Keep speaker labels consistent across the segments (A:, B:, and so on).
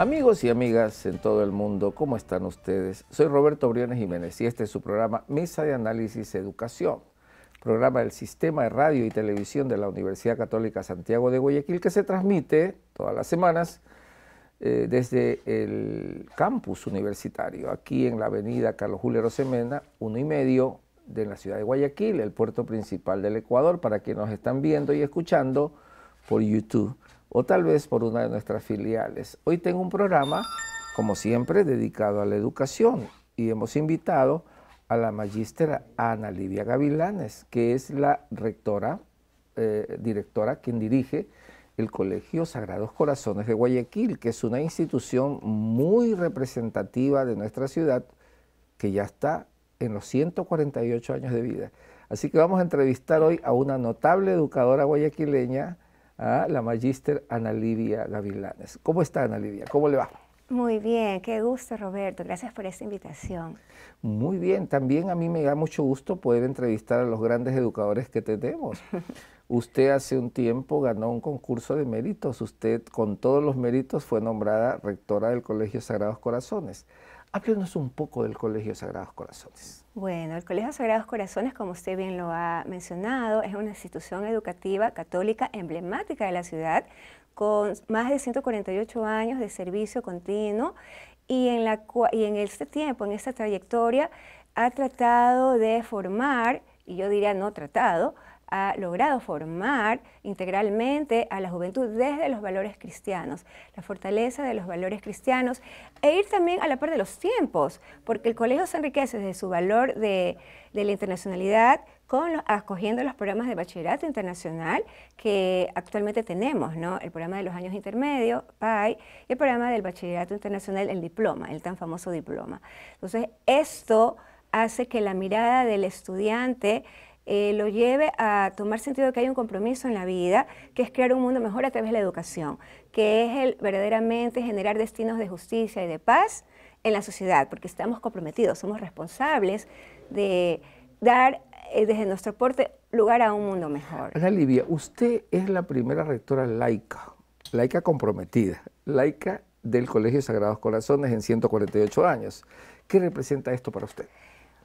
A: Amigos y amigas en todo el mundo, ¿cómo están ustedes? Soy Roberto Briones Jiménez y este es su programa Mesa de Análisis Educación, programa del Sistema de Radio y Televisión de la Universidad Católica Santiago de Guayaquil que se transmite todas las semanas eh, desde el campus universitario, aquí en la avenida Carlos Julio Rosemena, uno y medio de la ciudad de Guayaquil, el puerto principal del Ecuador, para quienes nos están viendo y escuchando por YouTube o tal vez por una de nuestras filiales. Hoy tengo un programa, como siempre, dedicado a la educación y hemos invitado a la Magíster Ana Livia Gavilanes, que es la rectora, eh, directora, quien dirige el Colegio Sagrados Corazones de Guayaquil, que es una institución muy representativa de nuestra ciudad, que ya está en los 148 años de vida. Así que vamos a entrevistar hoy a una notable educadora guayaquileña, la magíster Ana Lidia Gavilanes. ¿Cómo está Ana Lidia? ¿Cómo le va?
B: Muy bien, qué gusto Roberto, gracias por esta invitación.
A: Muy bien, también a mí me da mucho gusto poder entrevistar a los grandes educadores que tenemos. usted hace un tiempo ganó un concurso de méritos, usted con todos los méritos fue nombrada rectora del Colegio Sagrados Corazones. Háblenos un poco del Colegio Sagrados Corazones.
B: Bueno, el Colegio Sagrados Corazones, como usted bien lo ha mencionado, es una institución educativa católica emblemática de la ciudad, con más de 148 años de servicio continuo y en, la, y en este tiempo, en esta trayectoria, ha tratado de formar, y yo diría no tratado, ha logrado formar integralmente a la juventud desde los valores cristianos, la fortaleza de los valores cristianos e ir también a la par de los tiempos, porque el colegio se enriquece de su valor de, la internacionalidad con los, acogiendo los programas de bachillerato internacional que actualmente tenemos, ¿no? El programa de los años intermedios, PAI, y el programa del bachillerato internacional, el diploma, el tan famoso diploma. Entonces, esto hace que la mirada del estudiante eh, lo lleve a tomar sentido de que hay un compromiso en la vida, que es crear un mundo mejor a través de la educación, que es el verdaderamente generar destinos de justicia y de paz en la sociedad, porque estamos comprometidos, somos responsables de dar eh, desde nuestro aporte lugar a un mundo mejor. Ana
A: Livia, usted es la primera rectora laica, laica comprometida, laica del Colegio Sagrados Corazones en 148 años. ¿Qué representa esto para usted?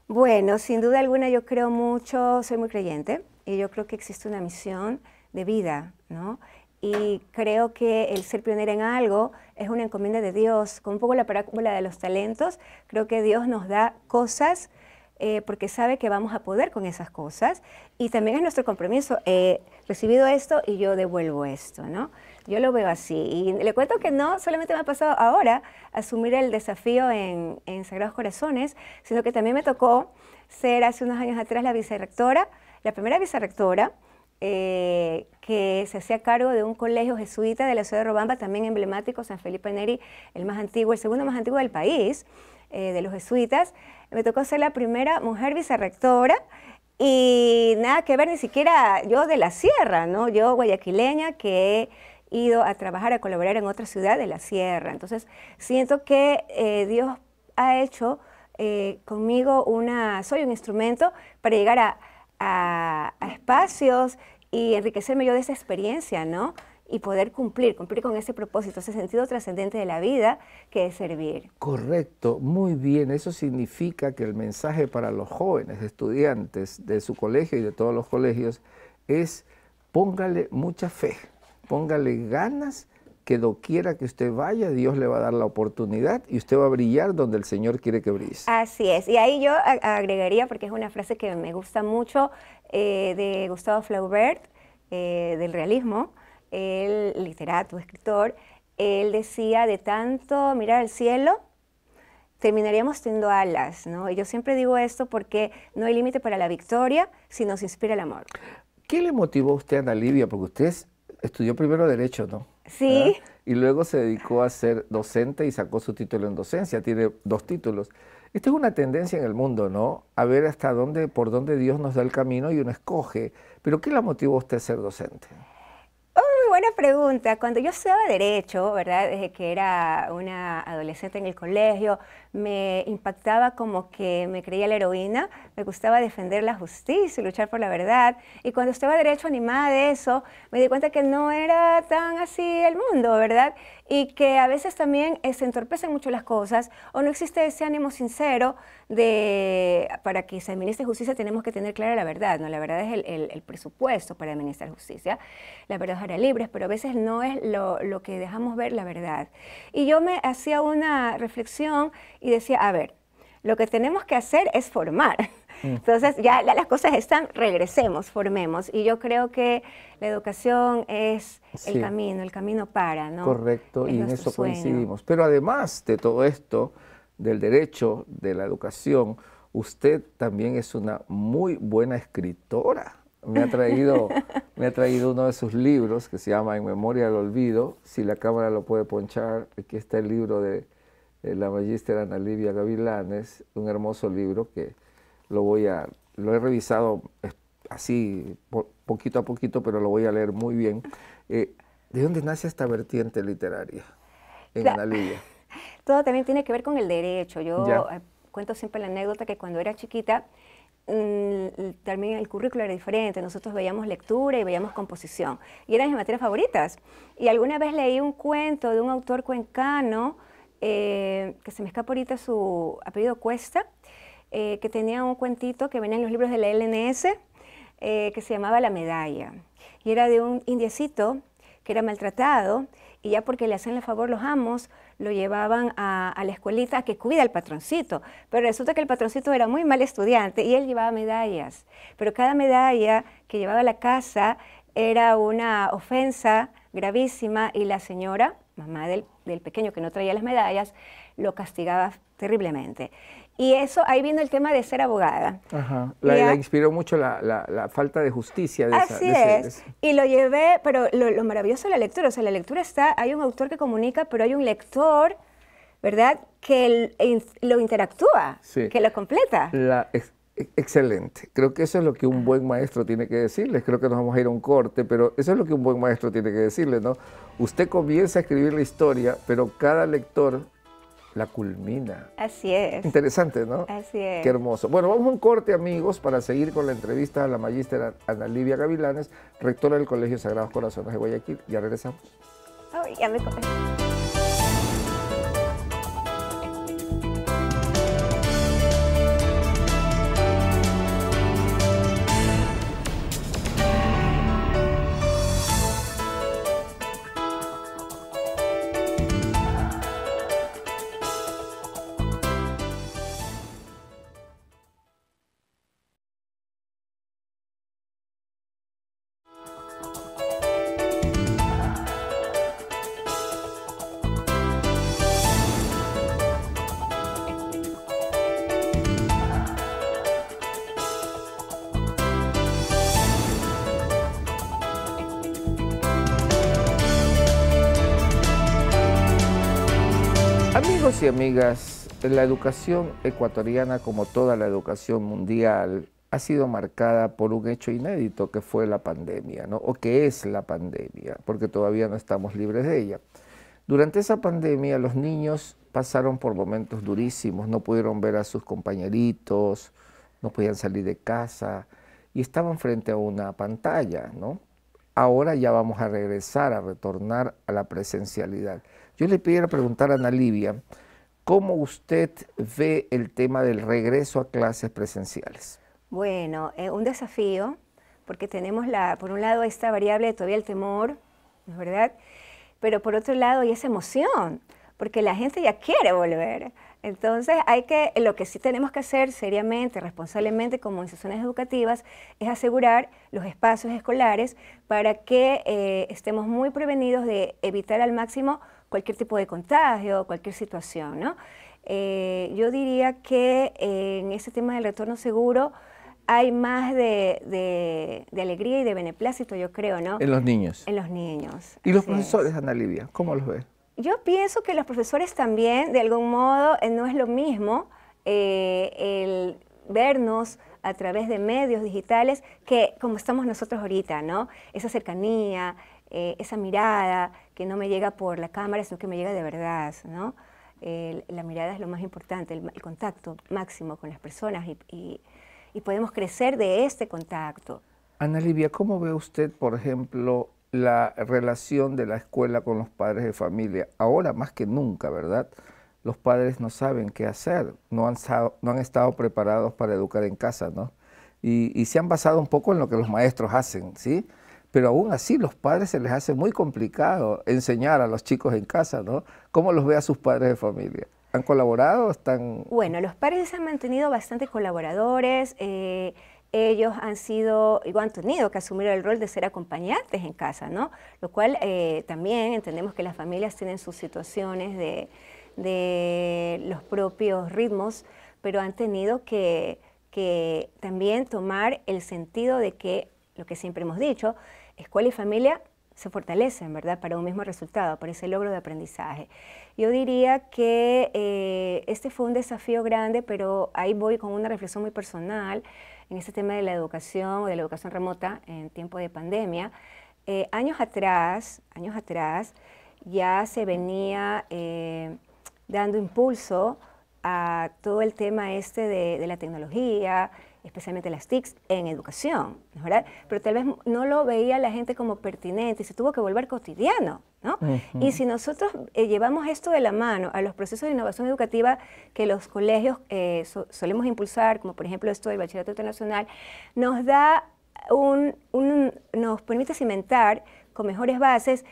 B: Bueno, sin duda alguna yo creo mucho, soy muy creyente y yo creo que existe una misión de vida, ¿no? Y creo que el ser pionera en algo es una encomienda de Dios, con un poco la parábola de los talentos, creo que Dios nos da cosas eh, porque sabe que vamos a poder con esas cosas y también es nuestro compromiso, he eh, recibido esto y yo devuelvo esto, ¿no? Yo lo veo así. Y le cuento que no solamente me ha pasado ahora asumir el desafío en, Sagrados Corazones, sino que también me tocó ser hace unos años atrás la vicerrectora, la primera vicerrectora eh, que se hacía cargo de un colegio jesuita de la ciudad de Robamba, también emblemático, San Felipe Neri, el más antiguo, el segundo más antiguo del país, eh, de los jesuitas. Me tocó ser la primera mujer vicerrectora y nada que ver ni siquiera yo de la sierra, ¿no? Yo guayaquileña que ido a trabajar, a colaborar en otra ciudad de la sierra. Entonces, siento que eh, Dios ha hecho eh, conmigo una, soy un instrumento para llegar a, a, espacios y enriquecerme yo de esa experiencia, ¿no? Y poder cumplir, cumplir con ese propósito, ese sentido trascendente de la vida que es servir.
A: Correcto, muy bien. Eso significa que el mensaje para los jóvenes estudiantes de su colegio y de todos los colegios es póngale mucha fe póngale ganas que doquiera que usted vaya, Dios le va a dar la oportunidad y usted va a brillar donde el Señor quiere que brille.
B: Así es. Y ahí yo agregaría, porque es una frase que me gusta mucho, eh, de Gustavo Flaubert, eh, del realismo, el literato, escritor, él decía de tanto mirar al cielo, terminaríamos teniendo alas, ¿no? Y yo siempre digo esto porque no hay límite para la victoria si nos inspira el amor.
A: ¿Qué le motivó a usted, Ana Livia? Porque usted es estudió primero Derecho, ¿no? Sí. Y luego se dedicó a ser docente y sacó su título en docencia, tiene dos títulos. Esto es una tendencia en el mundo, ¿no? A ver hasta dónde, por dónde Dios nos da el camino y uno escoge. Pero ¿qué la motivó a usted a ser docente?
B: Oh, muy buena pregunta. Cuando yo estudiaba Derecho, ¿verdad? Desde que era una adolescente en el colegio, me impactaba como que me creía la heroína, me gustaba defender la justicia y luchar por la verdad. Y cuando estaba derecho animada de eso, me di cuenta que no era tan así el mundo, ¿verdad? Y que a veces también eh, se entorpecen mucho las cosas o no existe ese ánimo sincero de, para que se administre justicia tenemos que tener clara la verdad, ¿no? La verdad es el, presupuesto para administrar justicia, la verdad es ahora libre, pero a veces no es lo que dejamos ver la verdad. Y yo me hacía una reflexión y decía, a ver, lo que tenemos que hacer es formar. Mm. Entonces ya las cosas están, regresemos, formemos. Y yo creo que la educación es el camino, el camino para, ¿no?
A: Correcto, y en eso coincidimos. Pero además de todo esto, del derecho, de la educación, usted también es una muy buena escritora. Me ha traído, me ha traído uno de sus libros que se llama En memoria del olvido. Si la cámara lo puede ponchar, aquí está el libro de eh, la magíster Ana Livia Gavilanes, un hermoso libro que lo voy a, lo he revisado eh, así poquito a poquito, pero lo voy a leer muy bien. Eh, ¿De dónde nace esta vertiente literaria en Ana Livia?
B: Todo también tiene que ver con el derecho. Yo cuento siempre la anécdota que cuando era chiquita, mm, también el currículo era diferente, nosotros veíamos lectura y veíamos composición, y eran mis materias favoritas. Y alguna vez leí un cuento de un autor cuencano eh, que se me escapa ahorita su apellido Cuesta, eh, que tenía un cuentito que venía en los libros de la LNS, eh, que se llamaba La Medalla. Y era de un indiecito que era maltratado y ya porque le hacían el favor los amos, lo llevaban a, la escuelita a que cuida al patroncito. Pero resulta que el patroncito era muy mal estudiante y él llevaba medallas. Pero cada medalla que llevaba a la casa era una ofensa gravísima y la señora, mamá del del pequeño que no traía las medallas, lo castigaba terriblemente. Y eso, ahí vino el tema de ser abogada.
A: Ajá. La, inspiró mucho la, falta de justicia. De Así esa, es.
B: Y lo llevé, pero lo, maravilloso de la lectura, o sea, la lectura está, hay un autor que comunica, pero hay un lector, ¿verdad? Que lo interactúa, que lo completa.
A: La, e-, excelente. Creo que eso es lo que un buen maestro tiene que decirles. Creo que nos vamos a ir a un corte, pero eso es lo que un buen maestro tiene que decirles, ¿no? Usted comienza a escribir la historia, pero cada lector la culmina.
B: Así es.
A: Interesante, ¿no? Así es. Qué hermoso. Bueno, vamos a un corte, amigos, para seguir con la entrevista a la magíster Ana Livia Gavilanes, rectora del Colegio Sagrados Corazones de Guayaquil. Ya regresamos. ya me Amigos y amigas, la educación ecuatoriana, como toda la educación mundial, ha sido marcada por un hecho inédito que fue la pandemia, ¿no? o que es la pandemia, porque todavía no estamos libres de ella. Durante esa pandemia los niños pasaron por momentos durísimos, no pudieron ver a sus compañeritos, no podían salir de casa y estaban frente a una pantalla, ¿no? Ahora ya vamos a regresar, a retornar a la presencialidad. Yo le pidiera preguntar a Ana Livia, ¿cómo usted ve el tema del regreso a clases presenciales?
B: Bueno, es eh, un desafío, porque tenemos, la, por un lado, esta variable de todavía el temor, verdad? Pero por otro lado, hay esa emoción, porque la gente ya quiere volver. Entonces, hay que, lo que sí tenemos que hacer seriamente, responsablemente como instituciones educativas, es asegurar los espacios escolares para que eh, estemos muy prevenidos de evitar al máximo cualquier tipo de contagio, cualquier situación. ¿no? Eh, yo diría que eh, en ese tema del retorno seguro hay más de, alegría y de beneplácito, yo creo, ¿no? En los niños. En los niños.
A: ¿Y los profesores, Ana Livia? ¿Cómo los ves?
B: Yo pienso que los profesores también, de algún modo, eh, no es lo mismo el vernos a través de medios digitales que como estamos nosotros ahorita, ¿no? Esa cercanía, esa mirada, que no me llega por la cámara, sino que me llega de verdad, ¿no? la mirada es lo más importante, el, contacto máximo con las personas y, podemos crecer de este contacto.
A: Ana Livia, ¿cómo ve usted, por ejemplo, la relación de la escuela con los padres de familia? Ahora más que nunca, ¿verdad? Los padres no saben qué hacer, no han, no han estado preparados para educar en casa, ¿no? Y, y se han basado un poco en lo que los maestros hacen, ¿sí? pero aún así los padres se les hace muy complicado enseñar a los chicos en casa, ¿no? ¿Cómo los ve a sus padres de familia? ¿Han colaborado? Están...
B: Bueno, los padres se han mantenido bastante colaboradores. Eh, ellos han sido, igual han tenido que asumir el rol de ser acompañantes en casa, ¿no? Lo cual eh, también entendemos que las familias tienen sus situaciones de, los propios ritmos, pero han tenido que también tomar el sentido de que, lo que siempre hemos dicho, escuela y familia se fortalecen, ¿verdad?, para un mismo resultado, para ese logro de aprendizaje. Yo diría que eh, este fue un desafío grande, pero ahí voy con una reflexión muy personal en este tema de la educación o de la educación remota en tiempo de pandemia. Eh, años atrás, años atrás, ya se venía eh, dando impulso a todo el tema este de la tecnología, especialmente las TICs, en educación, ¿verdad? Pero tal vez no lo veía la gente como pertinente y se tuvo que volver cotidiano, ¿no? Y si nosotros eh, llevamos esto de la mano a los procesos de innovación educativa que los colegios eh, solemos impulsar, como por ejemplo esto del bachillerato internacional, nos da un, un, nos permite cimentar con mejores bases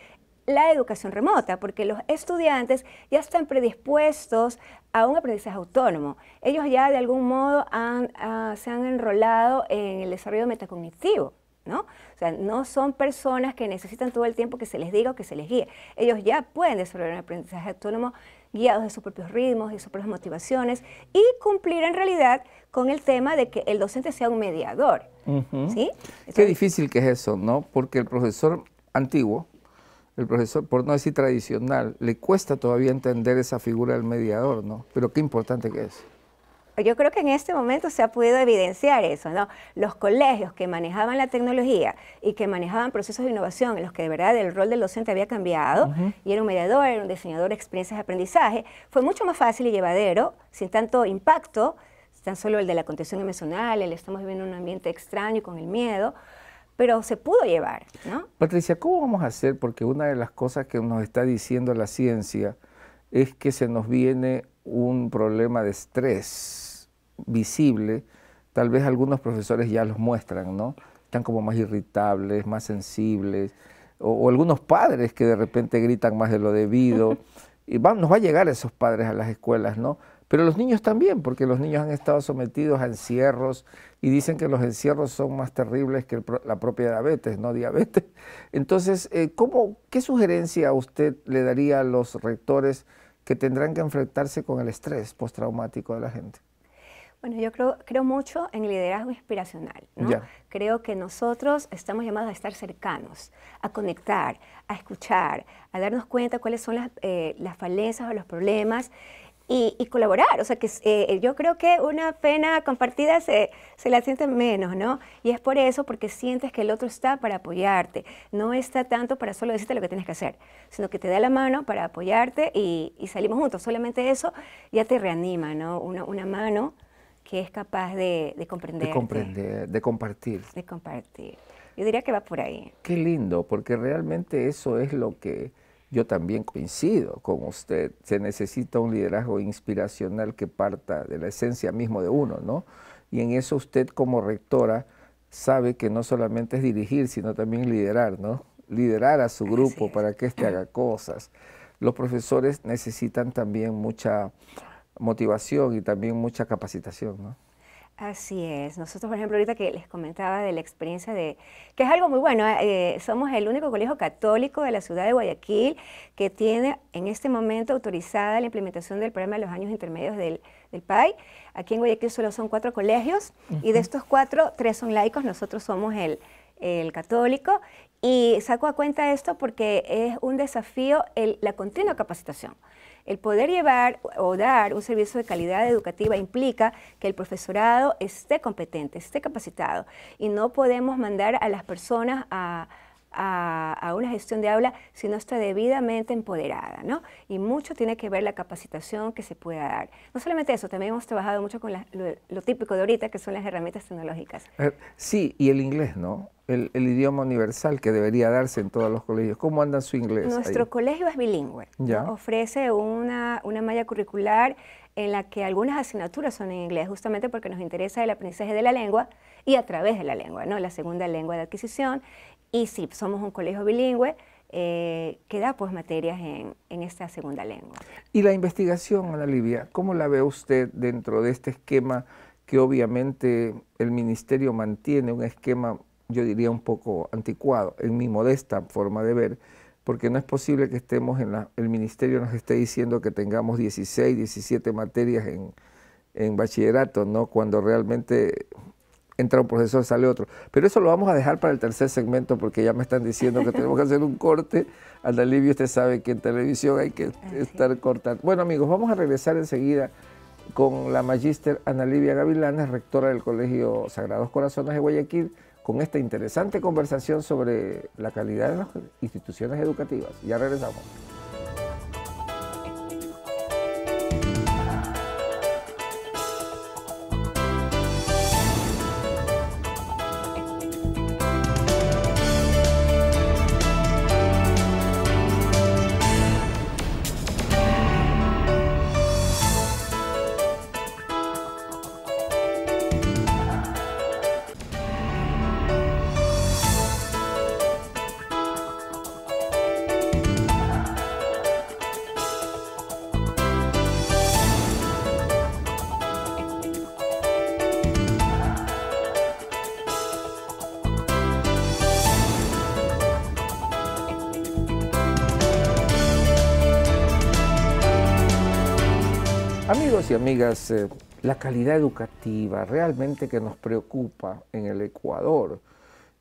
B: la educación remota, porque los estudiantes ya están predispuestos a un aprendizaje autónomo. Ellos ya de algún modo ah, se han enrolado en el desarrollo metacognitivo. ¿No? O sea, no son personas que necesitan todo el tiempo que se les diga o que se les guíe. Ellos ya pueden desarrollar un aprendizaje autónomo guiados de sus propios ritmos, y sus propias motivaciones y cumplir en realidad con el tema de que el docente sea un mediador. ¿sí?
A: Qué difícil que es eso, ¿no? Porque el profesor antiguo el profesor, por no decir tradicional, le cuesta todavía entender esa figura del mediador, ¿no? Pero qué importante que es.
B: Yo creo que en este momento se ha podido evidenciar eso, ¿no? Los colegios que manejaban la tecnología y que manejaban procesos de innovación en los que de verdad el rol del docente había cambiado y era un mediador, era un diseñador de experiencias de aprendizaje, fue mucho más fácil y llevadero, sin tanto impacto, tan solo el de la contención emocional, el estamos viviendo en un ambiente extraño y con el miedo, pero se pudo llevar. ¿no?
A: Patricia, ¿cómo vamos a hacer? Porque una de las cosas que nos está diciendo la ciencia es que se nos viene un problema de estrés visible. Tal vez algunos profesores ya los muestran, ¿no? Están como más irritables, más sensibles, o, algunos padres que de repente gritan más de lo debido. y vamos, nos va a llegar esos padres a las escuelas, ¿no? Pero los niños también, porque los niños han estado sometidos a encierros y dicen que los encierros son más terribles que la propia diabetes, no diabetes. Entonces, eh, ¿qué sugerencia usted le daría a los rectores que tendrán que enfrentarse con el estrés postraumático de la gente?
B: Bueno, yo creo, mucho en liderazgo inspiracional. Creo que nosotros estamos llamados a estar cercanos, a conectar, a escuchar, a darnos cuenta cuáles son las, eh, las falencias o los problemas y, colaborar. O sea, que eh, yo creo que una pena compartida se, se, la siente menos, ¿no? Y es por eso, porque sientes que el otro está para apoyarte, no está tanto para solo decirte lo que tienes que hacer, sino que te da la mano para apoyarte y, y salimos juntos. Solamente eso ya te reanima, ¿no? Una, una mano que es capaz de, comprender. De comprender,
A: de compartir.
B: De compartir. Yo diría que va por ahí.
A: Qué lindo, porque realmente eso es lo que yo también coincido con usted, se necesita un liderazgo inspiracional que parta de la esencia mismo de uno, ¿no? Y en eso usted como rectora sabe que no solamente es dirigir, sino también liderar, ¿no? Liderar a su grupo para que éste haga cosas. Los profesores necesitan también mucha motivación y también mucha capacitación, ¿no?
B: Así es. Nosotros, por ejemplo, ahorita que les comentaba de la experiencia de, que es algo muy bueno, eh, somos el único colegio católico de la ciudad de Guayaquil que tiene en este momento autorizada la implementación del programa de los años intermedios del, del PAI. Aquí en Guayaquil solo son cuatro colegios y de estos cuatro, tres son laicos, nosotros somos el, el católico. Y saco a cuenta esto porque es un desafío el, la continua capacitación. El poder llevar o dar un servicio de calidad educativa implica que el profesorado esté competente, esté capacitado y no podemos mandar a las personas a a, una gestión de aula si no está debidamente empoderada, ¿no? Y mucho tiene que ver la capacitación que se pueda dar. No solamente eso, también hemos trabajado mucho con lo, típico de ahorita, que son las herramientas tecnológicas.
A: Eh, sí, y el inglés, ¿no? El, idioma universal que debería darse en todos los colegios. ¿Cómo anda su inglés? Nuestro
B: colegio es bilingüe. ¿Ya? Ofrece una, una malla curricular en la que algunas asignaturas son en inglés, justamente porque nos interesa el aprendizaje de la lengua y a través de la lengua, ¿no? La segunda lengua de adquisición y si somos un colegio bilingüe eh, que da pues materias en, esta segunda lengua.
A: Y la investigación, Ana Livia, ¿cómo la ve usted dentro de este esquema que obviamente el ministerio mantiene, un esquema yo diría un poco anticuado, en mi modesta forma de ver, porque no es posible que estemos en la, el ministerio nos esté diciendo que tengamos 16, 17 materias en, en bachillerato, ¿no? Cuando realmente entra un profesor, sale otro. Pero eso lo vamos a dejar para el tercer segmento porque ya me están diciendo que tenemos que hacer un corte. Ana alivio usted sabe que en televisión hay que estar cortando. Bueno amigos, vamos a regresar enseguida con la magíster Ana Livia Gavilanes, rectora del Colegio Sagrados Corazones de Guayaquil, con esta interesante conversación sobre la calidad de las instituciones educativas. Ya regresamos. Amigos y amigas, eh, la calidad educativa realmente que nos preocupa en el Ecuador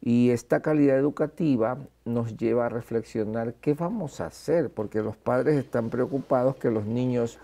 A: y esta calidad educativa nos lleva a reflexionar qué vamos a hacer, porque los padres están preocupados que los niños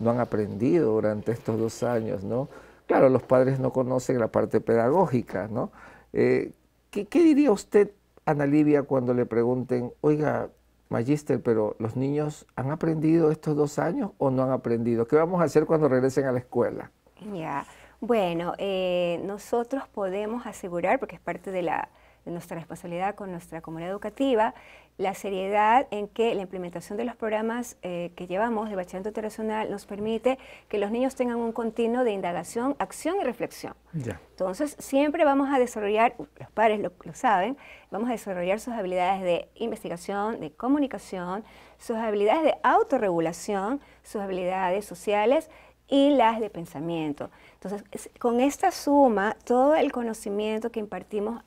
A: no han aprendido durante estos dos años, ¿no? Claro, los padres no conocen la parte pedagógica, ¿no? Eh, ¿qué, ¿Qué diría usted, Ana Livia, cuando le pregunten, oiga, Magister, pero los niños han aprendido estos dos años o no han aprendido? ¿Qué vamos a hacer cuando regresen a la escuela?
B: Ya, bueno, eh, nosotros podemos asegurar, porque es parte de, la, de nuestra responsabilidad con nuestra comunidad educativa, la seriedad en que la implementación de los programas eh, que llevamos de bachillerato internacional nos permite que los niños tengan un continuo de indagación, acción y reflexión. Entonces, siempre vamos a desarrollar, los padres lo, saben, vamos a desarrollar sus habilidades de investigación, de comunicación, sus habilidades de autorregulación, sus habilidades sociales y las de pensamiento. Entonces, con esta suma, todo el conocimiento que impartimos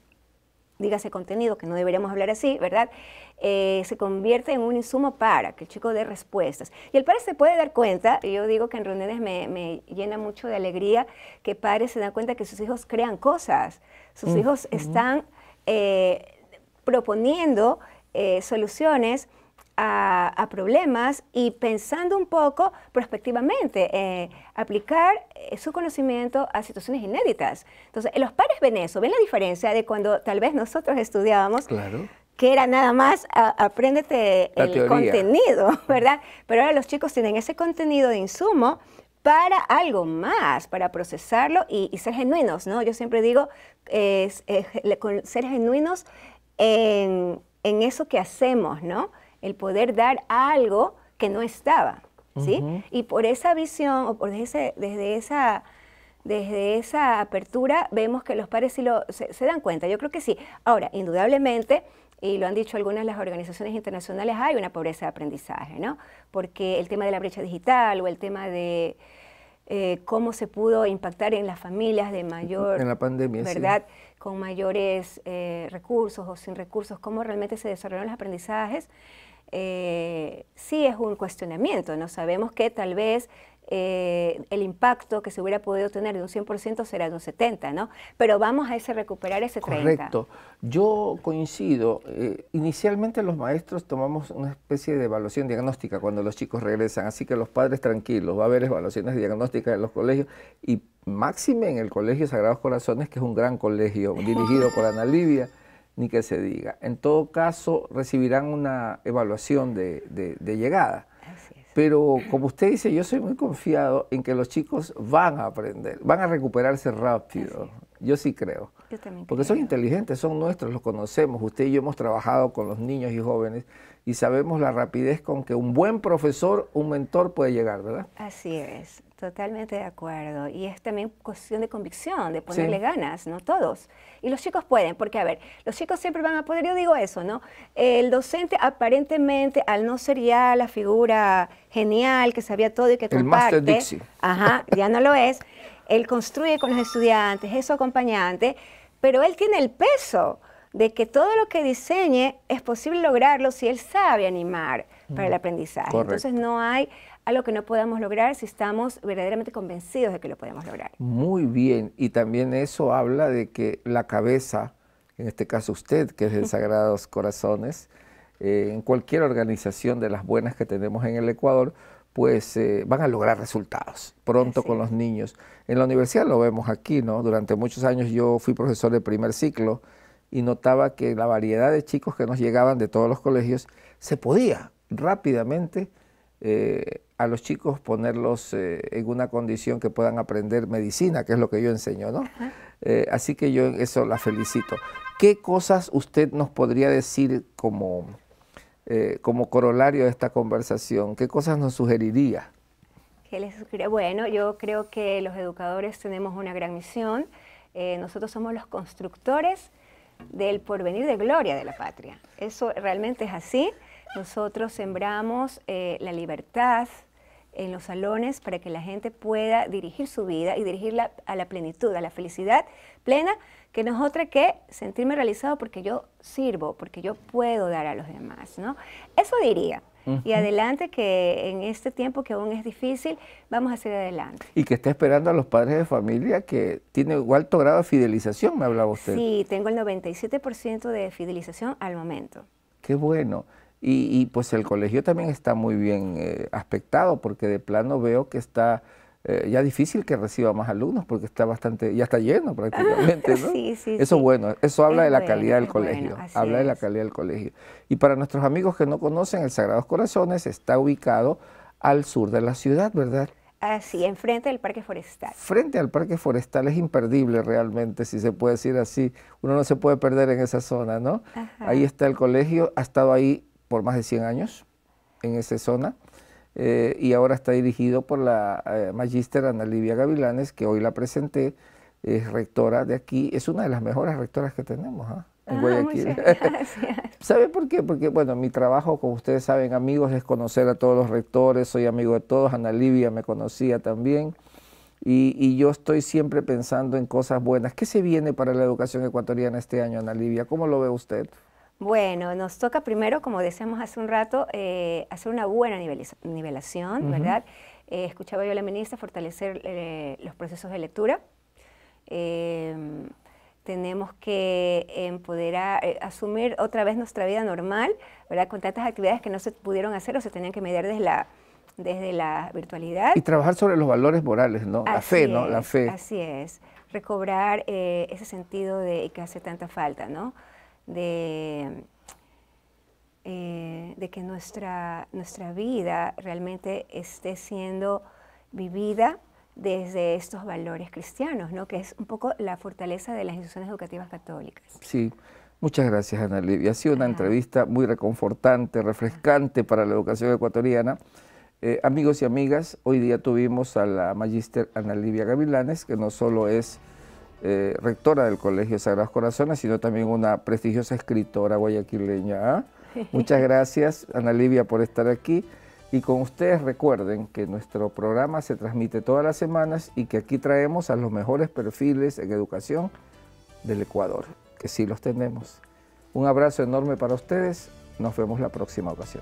B: dígase contenido, que no deberíamos hablar así, ¿verdad? Eh, se convierte en un insumo para que el chico dé respuestas. Y el padre se puede dar cuenta, yo digo que en reuniones me, me llena mucho de alegría que padres se dan cuenta que sus hijos crean cosas, sus mm, hijos están eh, proponiendo eh, soluciones. A, problemas y pensando un poco prospectivamente, aplicar su conocimiento a situaciones inéditas. Entonces, los padres ven eso, ven la diferencia de cuando tal vez nosotros estudiábamos. Claro que era nada más apréndete el contenido, ¿verdad? Pero ahora los chicos tienen ese contenido de insumo para algo más, para procesarlo y, ser genuinos, ¿no? Yo siempre digo, ser genuinos en, eso que hacemos, ¿no? El poder dar algo que no estaba, ¿sí? Y por esa visión o por ese, desde esa desde esa apertura vemos que los padres sí se, dan cuenta. Yo creo que sí. Ahora, indudablemente, y lo han dicho algunas de las organizaciones internacionales, hay una pobreza de aprendizaje, ¿no? Porque el tema de la brecha digital o el tema de eh, cómo se pudo impactar en las familias de mayor... En la pandemia, ¿Verdad? Con mayores eh, recursos o sin recursos, cómo realmente se desarrollaron los aprendizajes, eh, sí es un cuestionamiento, ¿no? Sabemos que tal vez eh, el impacto que se hubiera podido tener de un 100% será de un 70%, ¿no? Pero vamos a ese recuperar ese 30%. Correcto.
A: Yo coincido. Eh, inicialmente los maestros tomamos una especie de evaluación diagnóstica cuando los chicos regresan, así que los padres tranquilos, va a haber evaluaciones diagnósticas en los colegios y máxime en el Colegio Sagrados Corazones, que es un gran colegio dirigido por Ana Lidia ni que se diga. En todo caso, recibirán una evaluación de llegada pero como usted dice, yo soy muy confiado en que los chicos van a aprender, van a recuperarse rápido. Yo sí creo. Porque son inteligentes, son nuestros, los conocemos. Usted y yo hemos trabajado con los niños y jóvenes y sabemos la rapidez con que un buen profesor, un mentor puede llegar, ¿verdad?
B: Así es, totalmente de acuerdo. Y es también cuestión de convicción, de ponerle ganas, ¿no? Todos. Y los chicos pueden, porque a ver, los chicos siempre van a poder, yo digo eso, ¿no? El docente aparentemente, al no ser ya la figura genial, que sabía todo y que comparte. El Master Dixie. Ajá, ya no lo es. él construye con los estudiantes, es su acompañante, pero él tiene el peso de que todo lo que diseñe es posible lograrlo si él sabe animar para el aprendizaje. Entonces no hay algo que no podamos lograr si estamos verdaderamente convencidos de que lo podemos lograr.
A: Muy bien, y también eso habla de que la cabeza, en este caso usted, que es de Sagrados Corazones, eh, en cualquier organización de las buenas que tenemos en el Ecuador, pues eh, van a lograr resultados pronto con los niños. En la universidad lo vemos aquí, ¿no? Durante muchos años yo fui profesor de primer ciclo y notaba que la variedad de chicos que nos llegaban de todos los colegios se podía rápidamente eh, a los chicos ponerlos eh, en una condición que puedan aprender medicina, que es lo que yo enseño, ¿no? así que yo en eso la felicito. ¿Qué cosas usted nos podría decir como eh, como corolario de esta conversación, ¿qué cosas nos sugeriría?
B: les Bueno, yo creo que los educadores tenemos una gran misión. Eh, nosotros somos los constructores del porvenir de gloria de la patria. Eso realmente es así. Nosotros sembramos eh, la libertad en los salones para que la gente pueda dirigir su vida y dirigirla a la plenitud, a la felicidad plena que no es otra que sentirme realizado porque yo sirvo, porque yo puedo dar a los demás, ¿no? Eso diría. Y adelante que en este tiempo que aún es difícil, vamos a seguir adelante.
A: Y que está esperando a los padres de familia que tiene alto grado de fidelización, me hablaba usted. Sí,
B: tengo el 97% de fidelización al momento.
A: Qué bueno. Y, pues el colegio también está muy bien eh, aspectado porque de plano veo que está eh, ya difícil que reciba más alumnos porque está bastante, ya está lleno prácticamente,
B: ¿no? eso
A: bueno, eso habla de la calidad del colegio, habla de la calidad del colegio. Y para nuestros amigos que no conocen, el Sagrados Corazones está ubicado al sur de la ciudad, ¿verdad?
B: Así, enfrente del Parque Forestal.
A: Frente al Parque Forestal es imperdible realmente, si se puede decir así. Uno no se puede perder en esa zona, ¿no? Ahí está el colegio, ha estado ahí por más de 100 años, en esa zona. Eh, y ahora está dirigido por la eh, magíster Ana Livia Gavilanes, que hoy la presenté, es rectora de aquí, es una de las mejores rectoras que tenemos ¿ah? en ah, Guayaquil. ¿Sabe por qué? Porque, bueno, mi trabajo, como ustedes saben, amigos, es conocer a todos los rectores, soy amigo de todos, Ana Livia me conocía también. Y, y, yo estoy siempre pensando en cosas buenas. ¿Qué se viene para la educación ecuatoriana este año, Ana Livia? ¿Cómo lo ve usted?
B: Bueno, nos toca primero, como decíamos hace un rato, eh, hacer una buena nivelación, ¿verdad? Eh, escuchaba yo la ministra fortalecer eh, los procesos de lectura. Em, tenemos que empoderar, asumir otra vez nuestra vida normal, ¿verdad? Con tantas actividades que no se pudieron hacer o se tenían que mediar desde la, desde la virtualidad. Y trabajar
A: sobre los valores morales, ¿no? la fe, ¿no? La fe.
B: así es. Recobrar ese sentido de que hace tanta falta, ¿no? de, eh, de que nuestra, nuestra vida realmente esté siendo vivida desde estos valores cristianos, ¿no? que es un poco la fortaleza de las instituciones educativas católicas.
A: Sí, muchas gracias Ana Livia. Ha sido una entrevista muy reconfortante, refrescante para la educación ecuatoriana. Eh, amigos y amigas, hoy día tuvimos a la magíster Ana Livia Gavilanes, que no solo es eh, rectora del Colegio Sagrados Corazones, sino también una prestigiosa escritora guayaquileña. ¿ah? Muchas gracias, Ana Livia, por estar aquí. Y con ustedes recuerden que nuestro programa se transmite todas las semanas y que aquí traemos a los mejores perfiles en educación del Ecuador, que sí los tenemos. Un abrazo enorme para ustedes. Nos vemos la próxima ocasión.